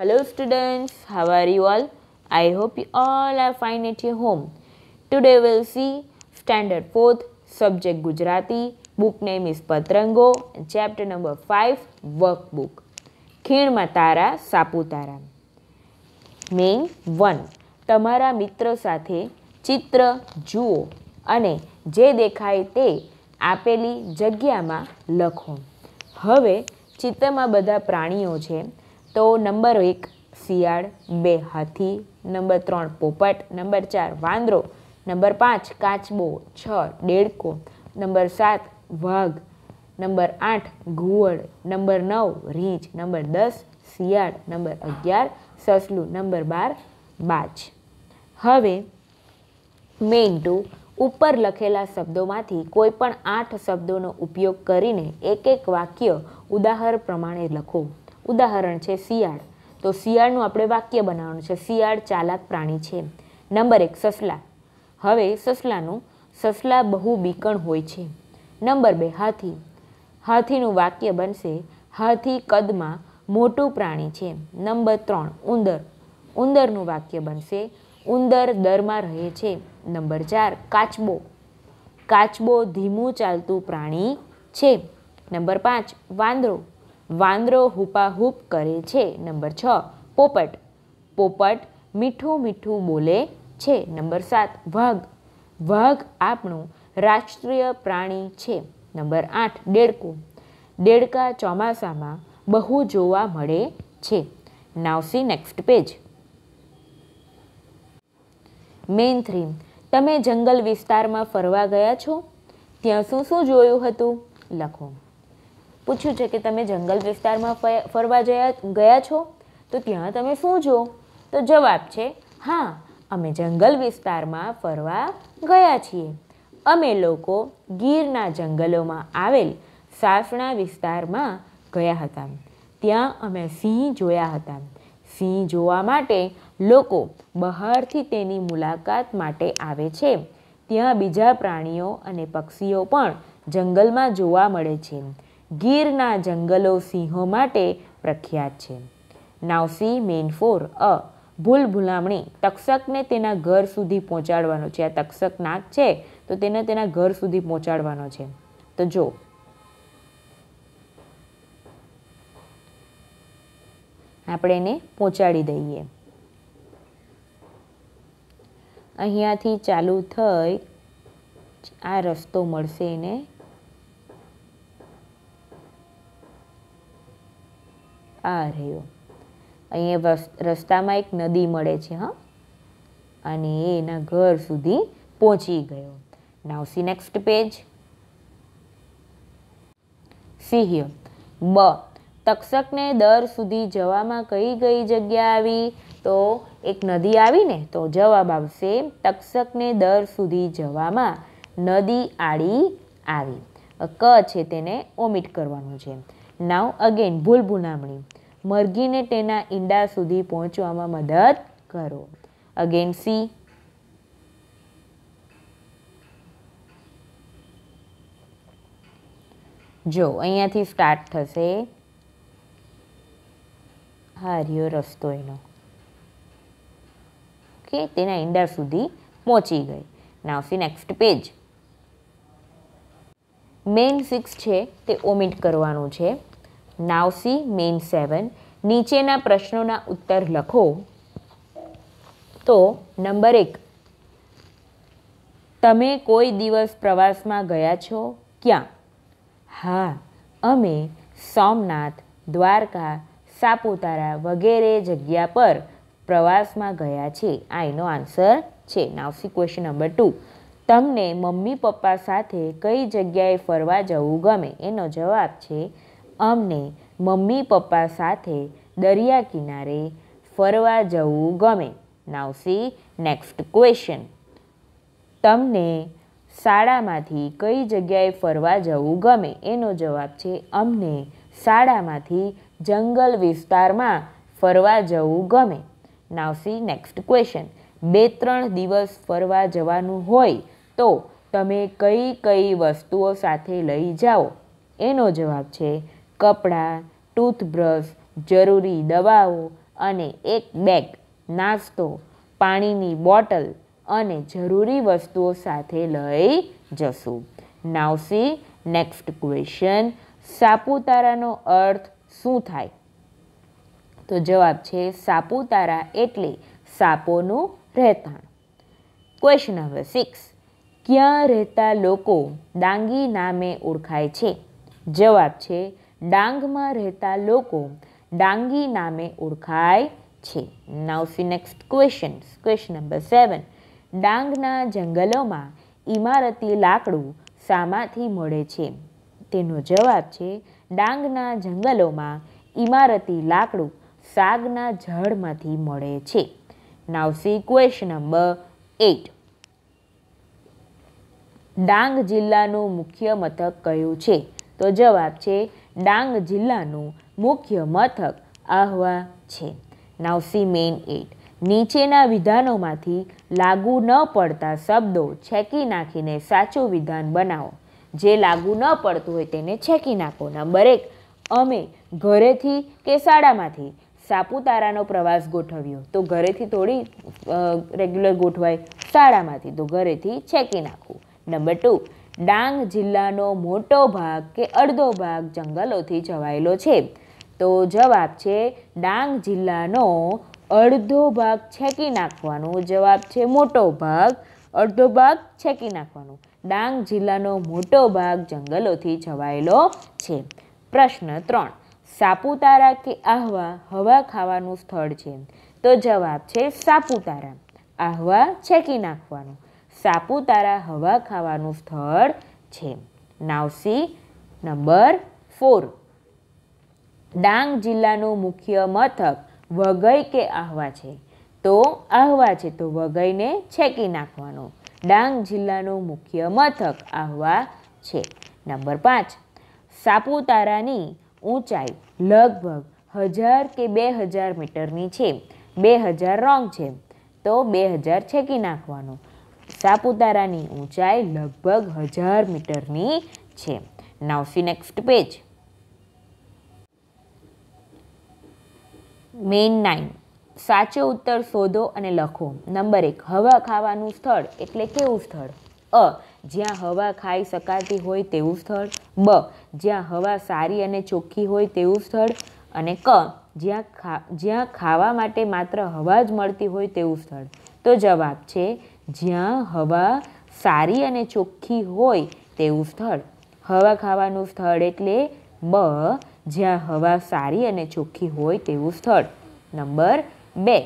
Hello students, how are you all? I hope you all are fine at your home. Today we'll see standard 4th subject Gujarati. Book name is Patrango and chapter number 5 workbook. ખીણમાં તારા Saputara main one તમારા મિત્રો સાથે ચિત્ર જુઓ અને જે દેખાય તે આપેલી જગ્યામાં લખો હવે ચિત્રમાં બધા પ્રાણીઓ છે તો નંબર એક શિયાળ બે હાથી નંબર ત્રણ પોપટ નંબર ચાર વાંદરો નંબર પાંચ કાચબો છ ડેડકો નંબર સાત વાઘ નંબર આઠ ઘુવડ નંબર નવ રીંછ નંબર દસ શિયાળ નંબર અગિયાર સસલું નંબર બાર બાજ હવે મેઇન ટુ ઉપર લખેલા શબ્દોમાંથી કોઈ પણ આઠ શબ્દોનો ઉપયોગ કરીને એક એક વાક્ય ઉદાહરણ પ્રમાણે લખો ઉદાહરણ છે શિયાળ તો શિયાળનું આપણે વાક્ય બનાવવાનું છે શિયાળ ચાલાક પ્રાણી છે નંબર એક સસલા હવે સસલાનું સસલા બહુ બીકણ હોય છે નંબર બે હાથી હાથીનું વાક્ય બનશે હાથી કદમાં મોટું પ્રાણી છે નંબર ત્રણ ઉંદર ઉંદરનું વાક્ય બનશે ઉંદર દરમાં રહે છે નંબર ચાર કાચબો કાચબો ધીમું ચાલતું પ્રાણી છે નંબર પાંચ વાંદરો વાંદરો હૂપાહૂપ કરે છે નંબર છ પોપટ પોપટ મીઠું મીઠું બોલે છે નંબર સાત વાઘ વાઘ આપણું રાષ્ટ્રીય પ્રાણી છે નંબર આઠ ડેડકું ડેડકા ચોમાસામાં બહુ જોવા મળે છે now see next page main three તમે જંગલ વિસ્તારમાં ફરવા ગયા છો ત્યાં શું શું જોયું હતું લખો પૂછ્યું છે કે તમે જંગલ વિસ્તારમાં ફરવા જયા ગયા છો તો ત્યાં તમે શું જો તો જવાબ છે હા અમે જંગલ વિસ્તારમાં ફરવા ગયા છીએ અમે લોકો ગીરના જંગલોમાં આવેલ સાસણા વિસ્તારમાં ગયા હતા ત્યાં અમે સિંહ જોયા હતા સિંહ જોવા માટે લોકો બહારથી તેની મુલાકાત માટે આવે છે ત્યાં બીજા પ્રાણીઓ અને પક્ષીઓ પણ જંગલમાં જોવા મળે છે ગીરના જંગલો સિંહો માટે પ્રખ્યાત છે નાવ સી મેઇન ફોર અ ભૂલ ભૂલામણી તક્ષકને તેના ઘર સુધી પહોંચાડવાનો છે આ તક્ષક નાગ છે તો તેને તેના ઘર સુધી પહોંચાડવાનો છે તો જો આપણે એને પહોંચાડી દઈએ અહીંયાથી ચાલુ થઈ આ રસ્તો મળશે એને આ રહ્યો અહીંયા રસ્તામાં એક નદી મળે છે હા અને એ એના ઘર સુધી પહોંચી ગયો નાવ સી નેક્સ્ટ પેજ સી બ તક્ષકને દર સુધી જવામાં કઈ કઈ જગ્યા આવી તો એક નદી આવીને તો જવાબ આવશે તક્ષકને દર સુધી જવામાં નદી આડી આવી ક છે તેને ઓમિટ કરવાનું છે નાવ અગેન ભૂલ ભૂનામણી મરઘીને તેના ઈંડા સુધી પહોંચવામાં મદદ કરો અગેન સી જો અહીંયાથી સ્ટાર્ટ થશે હાર્યો રસ્તો એનો ઓકે તેના ઈંડા સુધી પહોંચી ગઈ now see next page main six છે તે ઓમિટ કરવાનું છે નાવસી મેઇન સેવન નીચેના પ્રશ્નોના ઉત્તર લખો તો નંબર એક તમે કોઈ દિવસ પ્રવાસમાં ગયા છો ક્યાં હા અમે સોમનાથ દ્વારકા સાપુતારા વગેરે જગ્યા પર પ્રવાસમાં ગયા છે આ એનો આન્સર છે નાવસી ક્વેશ્ચન નંબર ટુ તમને મમ્મી પપ્પા સાથે કઈ જગ્યાએ ફરવા જવું ગમે એનો જવાબ છે અમને મમ્મી પપ્પા સાથે દરિયા કિનારે ફરવા જવું ગમે નાવ સી નેક્સ્ટ ક્વેશ્ચન તમને શાળામાંથી કઈ જગ્યાએ ફરવા જવું ગમે એનો જવાબ છે અમને શાળામાંથી જંગલ વિસ્તારમાં ફરવા જવું ગમે નાવ સી નેક્સ્ટ ક્વેશ્ચન બે ત્રણ દિવસ ફરવા જવાનું હોય તો તમે કઈ કઈ વસ્તુઓ સાથે લઈ જાઓ એનો જવાબ છે કપડાં ટૂથબ્રશ જરૂરી દવાઓ અને એક બેગ નાસ્તો પાણીની બોટલ અને જરૂરી વસ્તુઓ સાથે લઈ જશું નાવસી નેક્સ્ટ ક્વેશ્ચન સાપુતારાનો અર્થ શું થાય તો જવાબ છે સાપુતારા એટલે સાપોનું રહેઠાણ ક્વેશ્ચન નંબર સિક્સ ક્યાં રહેતા લોકો ડાંગી નામે ઓળખાય છે જવાબ છે ડાંગમાં રહેતા લોકો ડાંગી નામે ઓળખાય છે now see next question question number seven ડાંગના જંગલોમાં ઇમારતી લાકડું શામાંથી મળે છે તેનો જવાબ છે ડાંગના જંગલોમાં ઇમારતી લાકડું સાગના ઝાડમાંથી મળે છે now see question number eight Dang જિલ્લાનું મુખ્ય મથક કયું છે તો જવાબ છે ડાંગ જિલ્લાનું મુખ્ય મથક આહવા છે નાવ સી મેઇન એટ નીચેના વિધાનોમાંથી લાગુ ન પડતા શબ્દો છેકી નાખીને સાચું વિધાન બનાવો જે લાગુ ન પડતું હોય તેને છેકી નાખો નંબર એક અમે ઘરેથી કે શાળામાંથી સાપુતારાનો પ્રવાસ ગોઠવ્યો તો ઘરેથી થોડી રેગ્યુલર ગોઠવાય શાળામાંથી તો ઘરેથી છેકી નાખવું નંબર ટુ ડાંગ જિલ્લાનો મોટો ભાગ કે અડધો ભાગ જંગલોથી છવાયેલો છે તો જવાબ છે ડાંગ જિલ્લાનો અડધો ભાગ છેકી નાખવાનો જવાબ છે મોટો ભાગ અડધો ભાગ છેકી નાખવાનો ડાંગ જિલ્લાનો મોટો ભાગ જંગલોથી છવાયેલો છે પ્રશ્ન ત્રણ સાપુતારા કે આહવા હવા ખાવાનું સ્થળ છે તો જવાબ છે સાપુતારા આહવા છેકી નાખવાનું સાપુતારા હવા ખાવાનું સ્થળ છે નાવસી નંબર ફોર ડાંગ જિલ્લાનું મુખ્ય મથક વઘઈ કે આહવા છે તો આહવા છે તો વઘઈને છેકી નાખવાનો ડાંગ જિલ્લાનું મુખ્ય મથક આહવા છે નંબર પાંચ સાપુતારાની ઊંચાઈ લગભગ હજાર કે બે હજાર મીટરની છે બે હજાર રોંગ છે તો બે હજાર છેકી નાખવાનું સાપુતારાની ઊંચાઈ લગભગ હજાર મીટરની છે now see next page main nine સાચો ઉત્તર શોધો અને લખો નંબર એક હવા ખાવાનું સ્થળ એટલે કેવું સ્થળ અ જ્યાં હવા ખાઈ શકાતી હોય તેવું સ્થળ બ જ્યાં હવા સારી અને ચોખ્ખી હોય તેવું સ્થળ અને ક જ્યાં ખા જ્યાં ખાવા માટે માત્ર હવા જ મળતી હોય તેવું સ્થળ તો જવાબ છે જ્યાં હવા સારી અને ચોખ્ખી હોય તેવું સ્થળ હવા ખાવાનું સ્થળ એટલે બ જ્યાં હવા સારી અને ચોખ્ખી હોય તેવું સ્થળ નંબર બે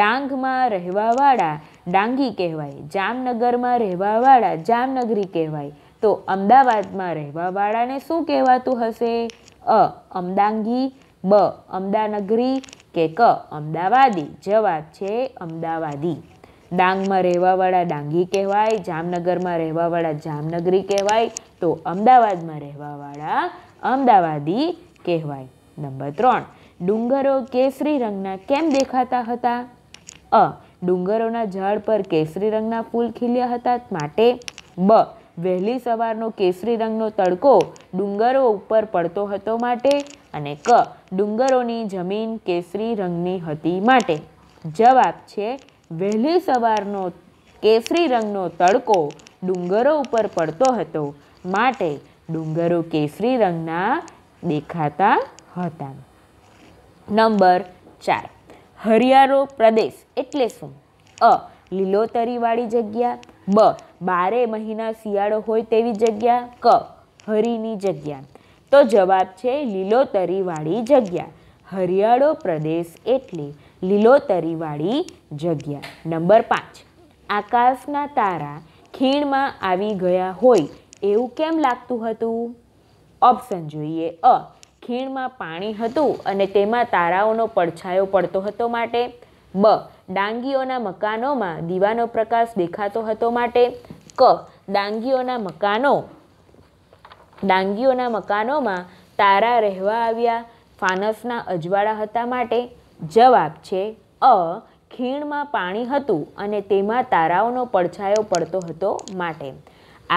ડાંગમાં રહેવાવાળા ડાંગી કહેવાય જામનગરમાં રહેવાવાળા જામનગરી કહેવાય તો અમદાવાદમાં રહેવાવાળાને શું કહેવાતું હશે અ અમદાંગી બ અમદાનગરી કે ક અમદાવાદી જવાબ છે અમદાવાદી ડાંગમાં રહેવાવાળા ડાંગી કહેવાય જામનગરમાં રહેવાવાળા જામનગરી કહેવાય તો અમદાવાદમાં રહેવાવાળા અમદાવાદી કહેવાય નંબર ત્રણ ડુંગરો કેસરી રંગના કેમ દેખાતા હતા અ ડુંગરોના ઝાડ પર કેસરી રંગના ફૂલ ખીલ્યા હતા માટે બ વહેલી સવારનો કેસરી રંગનો તડકો ડુંગરો ઉપર પડતો હતો માટે અને ક ડુંગરોની જમીન કેસરી રંગની હતી માટે જવાબ છે વહેલી સવારનો કેસરી રંગનો તડકો ડુંગરો ઉપર પડતો હતો માટે ડુંગરો કેસરી રંગના દેખાતા હતા નંબર ચાર હરિયાળો પ્રદેશ એટલે શું અ લીલોતરીવાળી જગ્યા બ બારે મહિના શિયાળો હોય તેવી જગ્યા ક હરીની જગ્યા તો જવાબ છે લીલોતરીવાળી જગ્યા હરિયાળો પ્રદેશ એટલે લીલોતરીવાળી જગ્યા નંબર પાંચ આકાશના તારા ખીણમાં આવી ગયા હોય એવું કેમ લાગતું હતું ઓપ્શન જોઈએ અ ખીણમાં પાણી હતું અને તેમાં તારાઓનો પડછાયો પડતો હતો માટે બ ડાંગીઓના મકાનોમાં દીવાનો પ્રકાશ દેખાતો હતો માટે ક ડાંગીઓના મકાનો ડાંગીઓના મકાનોમાં તારા રહેવા આવ્યા ફાનસના અજવાળા હતા માટે જવાબ છે અ ખીણમાં પાણી હતું અને તેમાં તારાઓનો પડછાયો પડતો હતો માટે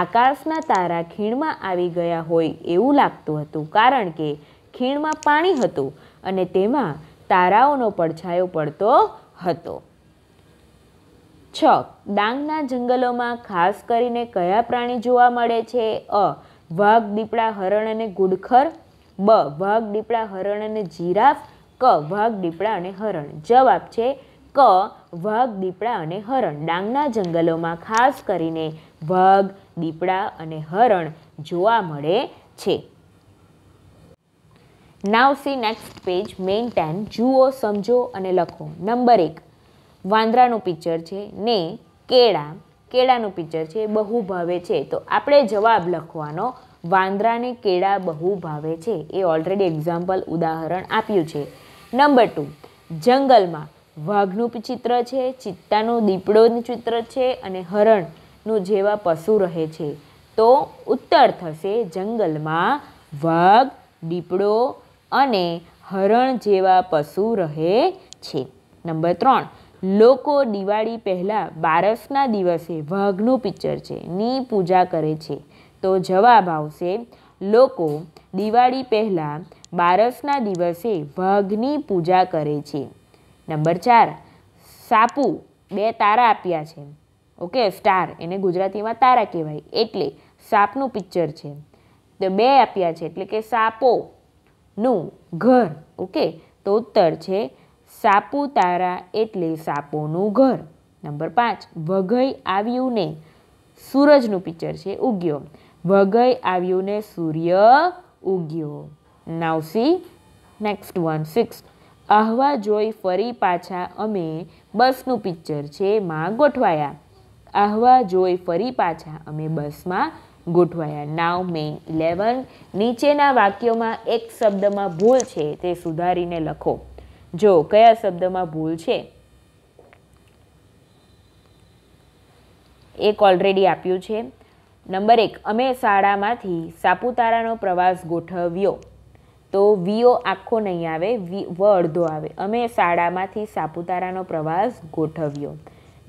આકાશના તારા ખીણમાં આવી ગયા હોય એવું લાગતું હતું કારણ કે ખીણમાં પાણી હતું અને તેમાં તારાઓનો પડછાયો પડતો હતો છ ડાંગના જંગલોમાં ખાસ કરીને કયા પ્રાણી જોવા મળે છે અ વાઘ દીપડા હરણ અને ગુડખર બ વાઘ દીપડા હરણ અને જીરાફ ક વાઘ દીપડા અને હરણ જવાબ છે ક વાઘ દીપડા અને હરણ ડાંગના જંગલોમાં ખાસ કરીને વાઘ દીપડા અને હરણ જોવા મળે છે now see next page main ten જુઓ સમજો અને લખો નંબર એક વાંદરાનું પિક્ચર છે ને કેળા કેળાનું પિક્ચર છે બહુ ભાવે છે તો આપણે જવાબ લખવાનો વાંદરાને કેળા બહુ ભાવે છે એ ઓલરેડી એક્ઝામ્પલ ઉદાહરણ આપ્યું છે નંબર ટુ જંગલમાં વાઘનું ચિત્ર છે ચિત્તાનું દીપડોનું ચિત્ર છે અને હરણનું જેવા પશુ રહે છે તો ઉત્તર થશે જંગલમાં વાઘ દીપડો અને હરણ જેવા પશુ રહે છે નંબર ત્રણ લોકો દિવાળી પહેલાં બારસના દિવસે વાઘનું પિક્ચર છે ની પૂજા કરે છે તો જવાબ આવશે લોકો દિવાળી પહેલાં બારસના દિવસે વાઘની પૂજા કરે છે નંબર ચાર સાપુ બે તારા આપ્યા છે ઓકે સ્ટાર એને ગુજરાતીમાં તારા કહેવાય એટલે સાપનું પિક્ચર છે તો બે આપ્યા છે એટલે કે સાપોનું ઘર ઓકે તો ઉત્તર છે તારા એટલે સાપોનું ઘર નંબર પાંચ વઘઈ આવ્યું ને સૂરજનું પિક્ચર છે ઉગ્યો વઘઈ આવ્યું ને સૂર્ય ઉગ્યો now see next one six Ahwa જોઈ ફરી પાછા અમે બસનું પિક્ચર છે માં ગોઠવાયા આહવા જોઈ ફરી પાછા અમે બસમાં ગોઠવાયા નાવ મેઇન ઇલેવન નીચેના વાક્યોમાં એક શબ્દમાં ભૂલ છે તે સુધારીને લખો જો કયા શબ્દમાં ભૂલ છે એક ઓલરેડી આપ્યું છે નંબર એક અમે શાળામાંથી સાપુતારાનો પ્રવાસ ગોઠવ્યો તો વીઓ આખો નહીં આવે વી વ અડધો આવે અમે શાળામાંથી સાપુતારાનો પ્રવાસ ગોઠવ્યો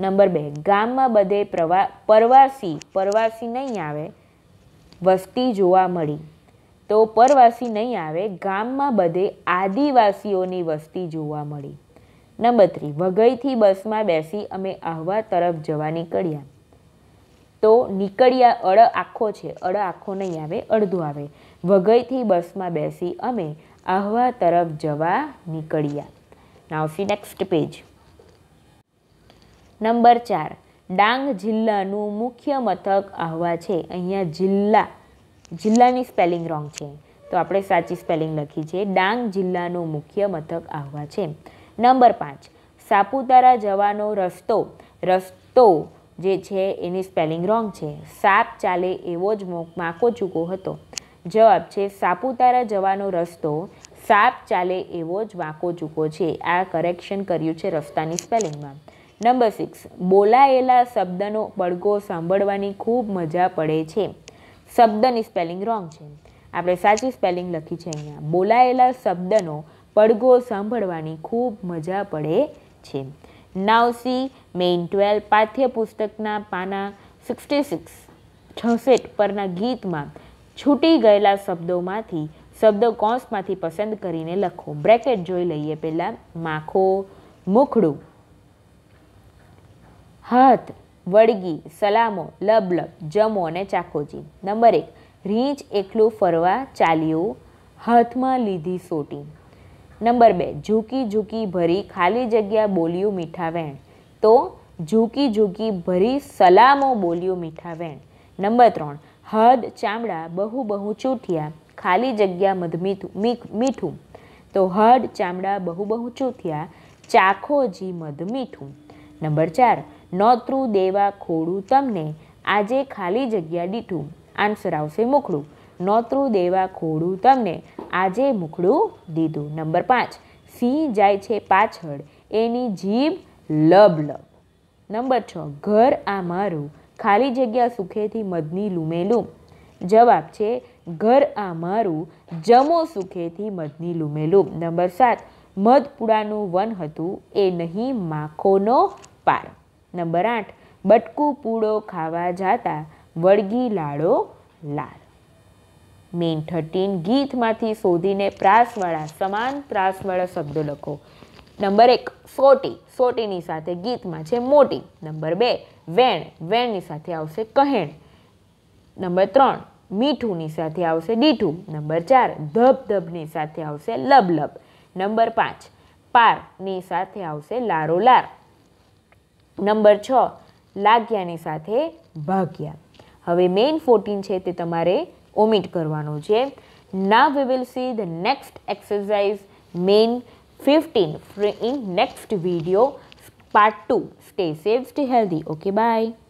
નંબર બે ગામમાં બધે પ્રવા પરવાસી પરવાસી નહીં આવે વસ્તી જોવા મળી તો પરવાસી નહીં આવે ગામમાં બધે આદિવાસીઓની વસ્તી જોવા મળી નંબર થ્રી વઘઈથી બસમાં બેસી અમે આહવા તરફ જવા નીકળ્યા તો નીકળ્યા અડ આખો છે અડ આખો નહીં આવે અડધો આવે વઘઈથી બસમાં બેસી અમે આહવા તરફ જવા નીકળ્યા now see next page number ચાર ડાંગ જિલ્લાનું મુખ્ય મથક આહવા છે અહીંયા જિલ્લા જિલ્લાની સ્પેલિંગ રોંગ છે તો આપણે સાચી સ્પેલિંગ લખી છે ડાંગ જિલ્લાનું મુખ્ય મથક આહવા છે નંબર પાંચ સાપુતારા જવાનો રસ્તો રસ્તો જે છે એની સ્પેલિંગ રોંગ છે સાપ ચાલે એવો જ માકો ચૂકો હતો જવાબ છે સાપુતારા જવાનો રસ્તો સાપ ચાલે એવો જ વાંકો ચૂકો છે આ કરેક્શન કર્યું છે રસ્તાની સ્પેલિંગમાં નંબર સિક્સ બોલાયેલા શબ્દનો પડઘો સાંભળવાની ખૂબ મજા પડે છે શબ્દની સ્પેલિંગ રોંગ છે આપણે સાચી સ્પેલિંગ લખી છે અહીંયા બોલાયેલા શબ્દનો પડઘો સાંભળવાની ખૂબ મજા પડે છે નાવસી સી મેઇન ટ્વેલ્વ પાઠ્યપુસ્તકના પાના સિક્સટી સિક્સ છસઠ પરના ગીતમાં છૂટી ગયેલા શબ્દોમાંથી શબ્દો કૌંસમાંથી પસંદ કરીને લખો બ્રેકેટ જોઈ લઈએ પહેલાં માખો મુખડું હાથ વળગી સલામો લબ લબ જમો અને ચાકોજી નંબર એક રીંચ એકલું ફરવા ચાલ્યું હાથમાં લીધી સોટી નંબર બે ઝૂકી ઝૂકી ભરી ખાલી જગ્યા બોલ્યું મીઠા વેણ તો ઝૂકી ઝૂકી ભરી સલામો બોલ્યું મીઠા વેણ નંબર ત્રણ હદ ચામડા બહુ બહુ ચૂઠિયા ખાલી જગ્યા મધ મીઠું તો હડ ચામડા બહુ બહુ ચૂથિયા જી મધ મીઠું નંબર ચાર નોતરું દેવા ખોડું તમને આજે ખાલી જગ્યા દીઠું આન્સર આવશે મુખડું નોતરું દેવા ખોડું તમને આજે મુખડું દીધું નંબર પાંચ સિંહ જાય છે પાછળ એની જીભ લબ લબ નંબર છ ઘર આ મારું ખાલી જગ્યા સુખેથી મધની લૂમેલું જવાબ છે ઘર આ મારું જમો સુખેથી મધની લૂમેલું નંબર સાત મધપુડાનું વન હતું એ નહીં માખોનો પાર નંબર આઠ બટકું પૂડો ખાવા જાતા વળગી લાડો લાલ મેન થર્ટીન ગીતમાંથી શોધીને પ્રાસવાળા સમાન પ્રાસવાળા શબ્દો લખો નંબર એક ફોટી ફોટીની સાથે ગીતમાં છે મોટી નંબર બે વેણ વેણની સાથે આવશે કહેણ નંબર ત્રણ મીઠુંની સાથે આવશે દીઠું નંબર ચાર ધબ ધબની સાથે આવશે લબલબ નંબર પાંચ પારની સાથે આવશે લારો લાર નંબર છ લાગ્યાની સાથે ભાગ્યા હવે મેઇન ફોર્ટીન છે તે તમારે ઓમિટ કરવાનો છે ના we will see the next exercise મેઇન 15 in next video part 2 stay safe stay healthy okay bye